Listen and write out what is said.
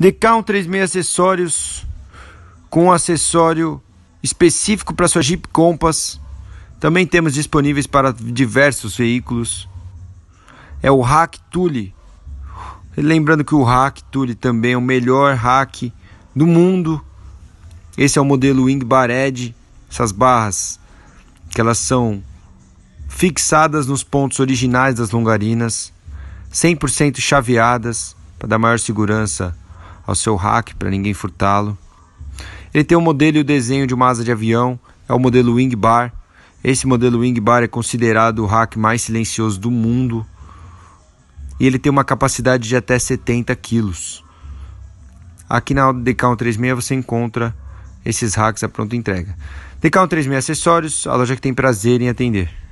The Count 36 acessórios com um acessório específico para sua Jeep Compass. Também temos disponíveis para diversos veículos. É o Hack Tule. Lembrando que o Hack Tule também é o melhor hack do mundo. Esse é o modelo Wing Bar Edge. Essas barras que elas são fixadas nos pontos originais das longarinas, 100% chaveadas para dar maior segurança ao seu rack para ninguém furtá-lo. Ele tem o um modelo e o desenho de uma asa de avião, é o modelo Wing Bar. Esse modelo Wing Bar é considerado o hack mais silencioso do mundo e ele tem uma capacidade de até 70 quilos. Aqui na Decal 36 você encontra esses hacks à pronta entrega. Decal 36 Acessórios, a loja que tem prazer em atender.